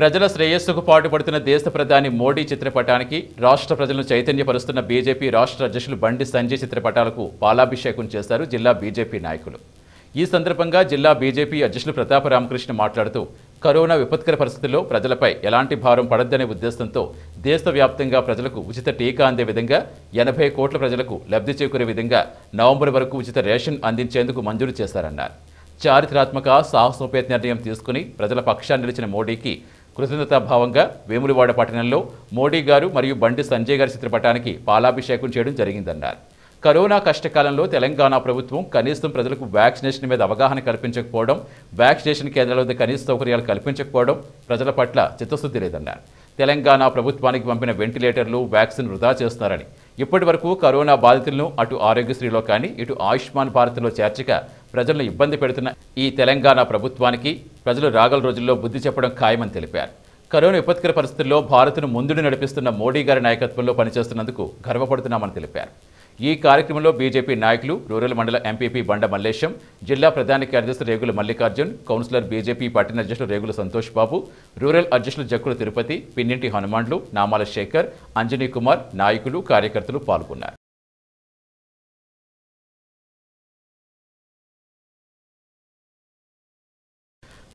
ప్రజల శ్రేయస్సుకు పాటుపడుతున్న దేశ ప్రధాని మోడీ చిత్రపటానికి రాష్ట్ర ప్రజలను చైతన్యపరుస్తున్న బీజేపీ రాష్ట్ర అధ్యక్షులు బండి సంజయ్ చిత్రపటాలకు పాలాభిషేకం చేశారు జిల్లా బీజేపీ నాయకులు ఈ సందర్భంగా జిల్లా బీజేపీ అధ్యక్షులు ప్రతాప రామకృష్ణ మాట్లాడుతూ కరోనా విపత్కర పరిస్థితుల్లో ప్రజలపై ఎలాంటి భారం పడద్దనే ఉద్దేశంతో దేశవ్యాప్తంగా ప్రజలకు ఉచిత టీకా అందే విధంగా ఎనభై కోట్ల ప్రజలకు లబ్ధి చేకూరే విధంగా నవంబర్ వరకు ఉచిత రేషన్ అందించేందుకు మంజూరు చేశారన్నారు చారిత్రాత్మక సాహసోపేత నిర్ణయం తీసుకుని ప్రజల పక్షాన్ని నిలిచిన మోడీకి కృతజ్ఞతాభావంగా వేములవాడ పట్టణంలో మోడీ గారు మరియు బండి సంజయ్ గారి చిత్రపటానికి పాలాభిషేకం చేయడం జరిగిందన్నారు కరోనా కష్టకాలంలో తెలంగాణ ప్రభుత్వం కనీసం ప్రజలకు వ్యాక్సినేషన్ మీద అవగాహన కల్పించకపోవడం వ్యాక్సినేషన్ కేంద్రాల వద్ద కనీస సౌకర్యాలు కల్పించకపోవడం ప్రజల పట్ల చిత్తశుద్ధి లేదన్నారు తెలంగాణ ప్రభుత్వానికి పంపిన వెంటిలేటర్లు వ్యాక్సిన్ వృధా చేస్తున్నారని ఇప్పటి వరకు కరోనా బాధితులను అటు ఆరోగ్యశ్రీలో కానీ ఇటు ఆయుష్మాన్ భారత్లో చేర్చక ప్రజలను ఇబ్బంది పెడుతున్న ఈ తెలంగాణ ప్రభుత్వానికి ప్రజలు రాగల రోజుల్లో బుద్ధి చెప్పడం ఖాయమని తెలిపారు కరోనా విపత్కర పరిస్థితుల్లో భారత్ను ముందుడు నడిపిస్తున్న మోడీ గారి నాయకత్వంలో పనిచేస్తున్నందుకు గర్వపడుతున్నామని తెలిపారు ఈ కార్యక్రమంలో బీజేపీ నాయకులు రూరల్ మండల ఎంపీపీ బండ మల్లేశం జిల్లా ప్రధాన కార్యదర్శి రేగుల మల్లికార్జున్ కౌన్సిలర్ బీజేపీ పట్టణ అధ్యక్షులు రేగుల సంతోష్ బాబు రూరల్ అధ్యక్షులు జక్కుల తిరుపతి పిన్నింటి హనుమాన్లు నామాల శేఖర్ అంజనీ కుమార్ నాయకులు కార్యకర్తలు పాల్గొన్నారు